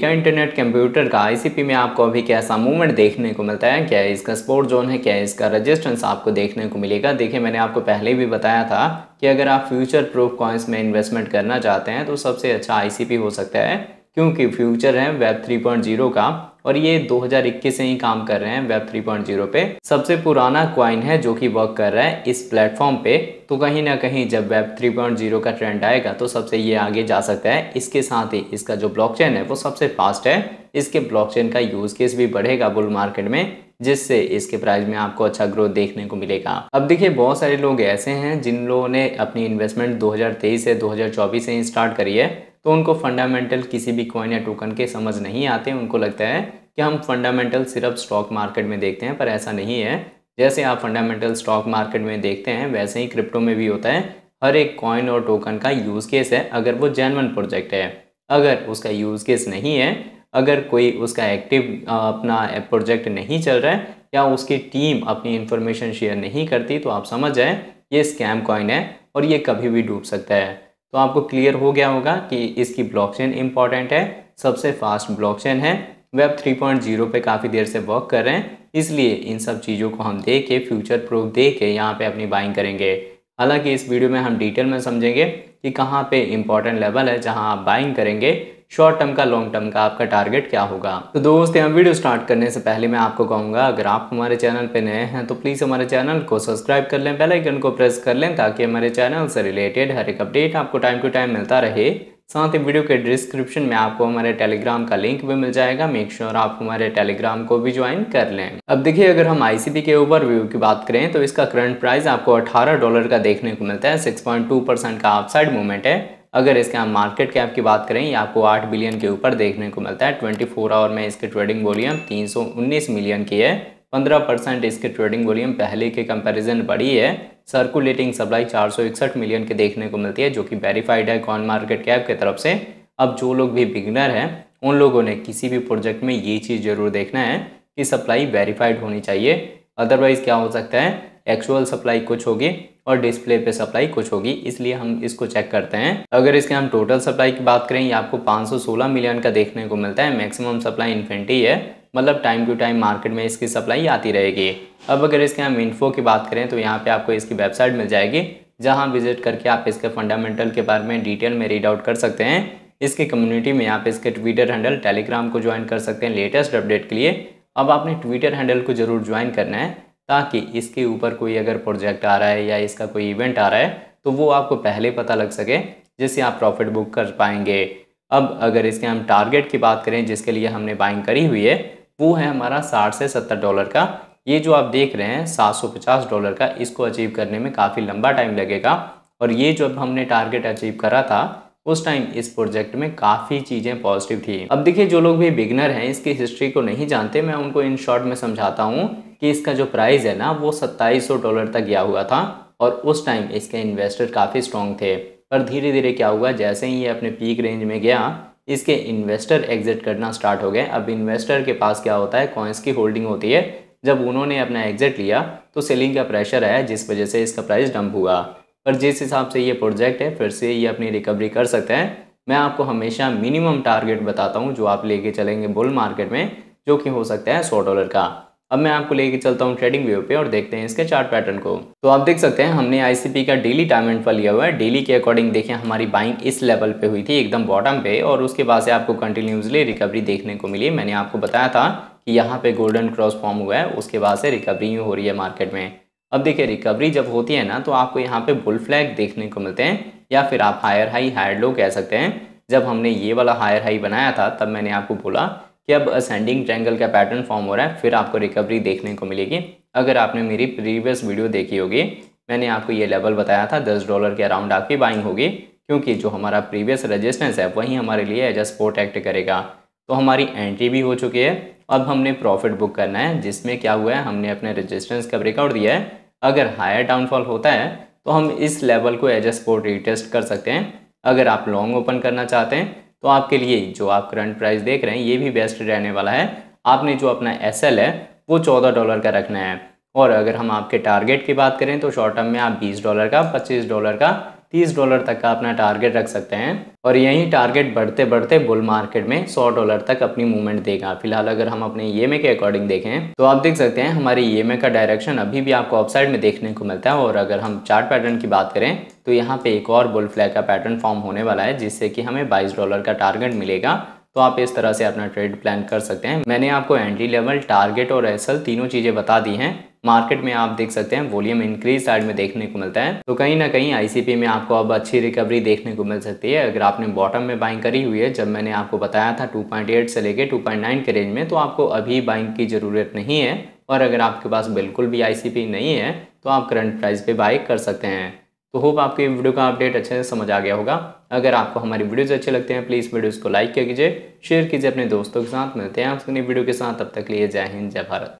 क्या internet computer का ICP में आपको अभी कैसा मूवमेंट देखने को मिलता है क्या इसका स्पोर्ट जोन है क्या इसका रेजिस्टेंस आपको देखने को मिलेगा देखिए मैंने आपको पहले भी बताया था कि अगर आप फ्यूचर प्रूफ कॉइन्स में इन्वेस्टमेंट करना चाहते हैं तो सबसे अच्छा आईसीपी हो सकता है क्योंकि फ्यूचर है वेब 3.0 का और ये 2021 से ही काम कर रहे हैं वेब 3.0 पे सबसे पुराना क्वाइन है जो कि वर्क कर रहा है इस प्लेटफॉर्म पे तो कहीं ना कहीं जब वेब 3.0 का ट्रेंड आएगा तो सबसे ये आगे जा सकता है इसके साथ ही इसका जो ब्लॉकचेन है वो सबसे फास्ट है इसके ब्लॉकचेन का यूज केस भी बढ़ेगा बुल मार्केट में जिससे इसके प्राइस में आपको अच्छा ग्रोथ देखने को मिलेगा अब देखिए बहुत सारे लोग ऐसे हैं जिन लोगों ने अपनी इन्वेस्टमेंट 2023 से 2024 से ही स्टार्ट करी है तो उनको फंडामेंटल किसी भी कॉइन या टोकन के समझ नहीं आते उनको लगता है कि हम फंडामेंटल सिर्फ स्टॉक मार्केट में देखते हैं पर ऐसा नहीं है जैसे आप फंडामेंटल स्टॉक मार्केट में देखते हैं वैसे ही क्रिप्टो में भी होता है हर एक कॉइन और टोकन का यूज़ केस है अगर वो जैनवन प्रोजेक्ट है अगर उसका यूज़ केस नहीं है अगर कोई उसका एक्टिव अपना प्रोजेक्ट नहीं चल रहा है या उसकी टीम अपनी इन्फॉर्मेशन शेयर नहीं करती तो आप समझ जाए ये स्कैम कॉइन है और ये कभी भी डूब सकता है तो आपको क्लियर हो गया होगा कि इसकी ब्लॉकचेन इंपॉर्टेंट है सबसे फास्ट ब्लॉकचेन है वेब 3.0 पे काफ़ी देर से वर्क कर रहे हैं इसलिए इन सब चीज़ों को हम दे के फ्यूचर प्रूफ दे के यहाँ पर अपनी बाइंग करेंगे हालांकि इस वीडियो में हम डिटेल में समझेंगे कि कहाँ पे इम्पॉर्टेंट लेवल है जहाँ आप बाइंग करेंगे शॉर्ट टर्म का लॉन्ग टर्म का आपका टारगेट क्या होगा तो दोस्त यहाँ वीडियो स्टार्ट करने से पहले मैं आपको कहूँगा अगर आप हमारे चैनल पर नए हैं तो प्लीज़ हमारे चैनल को सब्सक्राइब कर लें बेलाइकन को प्रेस कर लें ताकि हमारे चैनल से रिलेटेड हर एक अपडेट आपको टाइम टू टाइम मिलता रहे साथ ही वीडियो के डिस्क्रिप्शन में आपको हमारे टेलीग्राम का लिंक भी मिल जाएगा मेक श्योर sure आप हमारे टेलीग्राम को भी ज्वाइन कर लें अब देखिए अगर हम आईसीबी के ऊपर व्यू की बात करें तो इसका करंट प्राइस आपको 18 डॉलर का देखने को मिलता है 6.2 परसेंट का अपसाइड मूवमेंट है अगर इसके हम मार्केट कैप की बात करें ये आपको आठ बिलियन के ऊपर देखने को मिलता है ट्वेंटी फोर आवर में इसके ट्रेडिंग वॉल्यूम तीन सौ उन्नीस मिलियन की है पंद्रह परसेंट इसके ट्रेडिंग वॉल्यूम पहले के कंपैरिजन बढ़ी है सर्कुलेटिंग सप्लाई चार सौ इकसठ मिलियन के देखने को मिलती है जो कि वेरीफाइड है कॉन मार्केट कैप की तरफ से अब जो लोग भी बिगनर हैं उन लोगों ने किसी भी प्रोजेक्ट में ये चीज़ ज़रूर देखना है कि सप्लाई वेरीफाइड होनी चाहिए अदरवाइज़ क्या हो सकता है एक्चुअल सप्लाई कुछ होगी और डिस्प्ले पे सप्लाई कुछ होगी इसलिए हम इसको चेक करते हैं अगर इसके हम टोटल सप्लाई की बात करें ये आपको 516 मिलियन का देखने को मिलता है मैक्सिमम सप्लाई इन्फेंटी है मतलब टाइम टू टाइम मार्केट में इसकी सप्लाई आती रहेगी अब अगर इसके हम इन्फो की बात करें तो यहाँ पे आपको इसकी वेबसाइट मिल जाएगी जहाँ विजिट करके आप इसके फंडामेंटल के बारे में डिटेल में रीड आउट कर सकते हैं इसके कम्युनिटी में आप इसके ट्विटर हैंडल टेलीग्राम को ज्वाइन कर सकते हैं लेटेस्ट अपडेट के लिए अब आपने ट्विटर हैंडल को जरूर ज्वाइन करना है ताकि इसके ऊपर कोई अगर प्रोजेक्ट आ रहा है या इसका कोई इवेंट आ रहा है तो वो आपको पहले पता लग सके जिससे आप प्रॉफिट बुक कर पाएंगे अब अगर इसके हम टारगेट की बात करें जिसके लिए हमने बाइंग करी हुई है वो है हमारा साठ से सत्तर डॉलर का ये जो आप देख रहे हैं सात सौ पचास डॉलर का इसको अचीव करने में काफ़ी लंबा टाइम लगेगा और ये जब हमने टारगेट अचीव करा था उस टाइम इस प्रोजेक्ट में काफ़ी चीज़ें पॉजिटिव थी अब देखिए जो लोग भी बिगनर हैं इसकी हिस्ट्री को नहीं जानते मैं उनको इन शॉर्ट में समझाता हूँ कि इसका जो प्राइस है ना वो 2700 डॉलर तक गया हुआ था और उस टाइम इसके इन्वेस्टर काफ़ी स्ट्रॉन्ग थे पर धीरे धीरे क्या हुआ जैसे ही ये अपने पीक रेंज में गया इसके इन्वेस्टर एग्जिट करना स्टार्ट हो गए अब इन्वेस्टर के पास क्या होता है कॉइन्स की होल्डिंग होती है जब उन्होंने अपना एग्जिट लिया तो सेलिंग का प्रेशर आया जिस वजह से इसका प्राइस डंप हुआ पर जिस हिसाब से ये प्रोजेक्ट है फिर से ये अपनी रिकवरी कर सकते हैं मैं आपको हमेशा मिनिमम टारगेट बताता हूँ जो आप लेके चलेंगे बुल मार्केट में जो कि हो सकता है सौ डॉलर का अब मैं आपको लेके चलता हूँ ट्रेडिंग व्यू पे और देखते हैं इसके चार्ट पैटर्न को तो आप देख सकते हैं हमने आईसीपी का डेली टाइम एंड लिया हुआ है डेली के अकॉर्डिंग देखिए हमारी बाइंग इस लेवल पे हुई थी एकदम बॉटम पे और उसके बाद से आपको कंटिन्यूसली रिकवरी देखने को मिली मैंने आपको बताया था कि यहाँ पे गोल्डन क्रॉस फॉर्म हुआ है उसके बाद से रिकवरी हो रही है मार्केट में अब देखिए रिकवरी जब होती है ना तो आपको यहाँ पे बुल फ्लैग देखने को मिलते हैं या फिर आप हायर हाई हायर लो कह सकते हैं जब हमने ये वाला हायर हाई बनाया था तब मैंने आपको बोला कि अब असेंडिंग ट्रैंगल का पैटर्न फॉर्म हो रहा है फिर आपको रिकवरी देखने को मिलेगी अगर आपने मेरी प्रीवियस वीडियो देखी होगी मैंने आपको ये लेवल बताया था दस डॉलर के अराउंड आपकी बाइंग होगी क्योंकि जो हमारा प्रीवियस रजिस्टेंस है वही हमारे लिए एज अ स्पोर्ट एक्ट करेगा तो हमारी एंट्री भी हो चुकी है अब हमने प्रॉफिट बुक करना है जिसमें क्या हुआ है हमने अपने रजिस्टेंस का ब्रेकआउट दिया है अगर हायर डाउनफॉल होता है तो हम इस लेवल को एज ए स्पोर्ट रिटेस्ट कर सकते हैं अगर आप लॉन्ग ओपन करना चाहते हैं तो आपके लिए जो आप करंट प्राइस देख रहे हैं ये भी बेस्ट रहने वाला है आपने जो अपना एस है वो चौदह डॉलर का रखना है और अगर हम आपके टारगेट की बात करें तो शॉर्ट टर्म में आप बीस डॉलर का पच्चीस डॉलर का तीस डॉलर तक का अपना टारगेट रख सकते हैं और यही टारगेट बढ़ते बढ़ते बुल मार्केट में सौ डॉलर तक अपनी मूवमेंट देगा फिलहाल अगर हम अपने ई e के अकॉर्डिंग देखें तो आप देख सकते हैं हमारे ई e का डायरेक्शन अभी भी आपको अपसाइड में देखने को मिलता है और अगर हम चार्ट पैटर्न की बात करें तो यहाँ पे एक और बुल फ्लैग का पैटर्न फॉर्म होने वाला है जिससे कि हमें बाईस डॉलर का टारगेट मिलेगा तो आप इस तरह से अपना ट्रेड प्लान कर सकते हैं मैंने आपको एंट्री लेवल टारगेट और एसल तीनों चीज़ें बता दी हैं मार्केट में आप देख सकते हैं वॉल्यूम इंक्रीज साइड में देखने को मिलता है तो कहीं ना कहीं आईसीपी में आपको अब अच्छी रिकवरी देखने को मिल सकती है अगर आपने बॉटम में बाइंग करी हुई है जब मैंने आपको बताया था 2.8 से लेके 2.9 के रेंज में तो आपको अभी बाइंग की ज़रूरत नहीं है और अगर आपके पास बिल्कुल भी आई नहीं है तो आप करंट प्राइस पर बाय कर सकते हैं तो होप आपके वीडियो का अपडेट अच्छे से समझ आ गया होगा अगर आपको हमारी वीडियोज़ अच्छे लगते हैं प्लीज़ वीडियोज़ को लाइक किया कीजिए शेयर कीजिए अपने दोस्तों के साथ मिलते हैं आपने वीडियो के साथ तब तक लिए जय हिंद जय भारत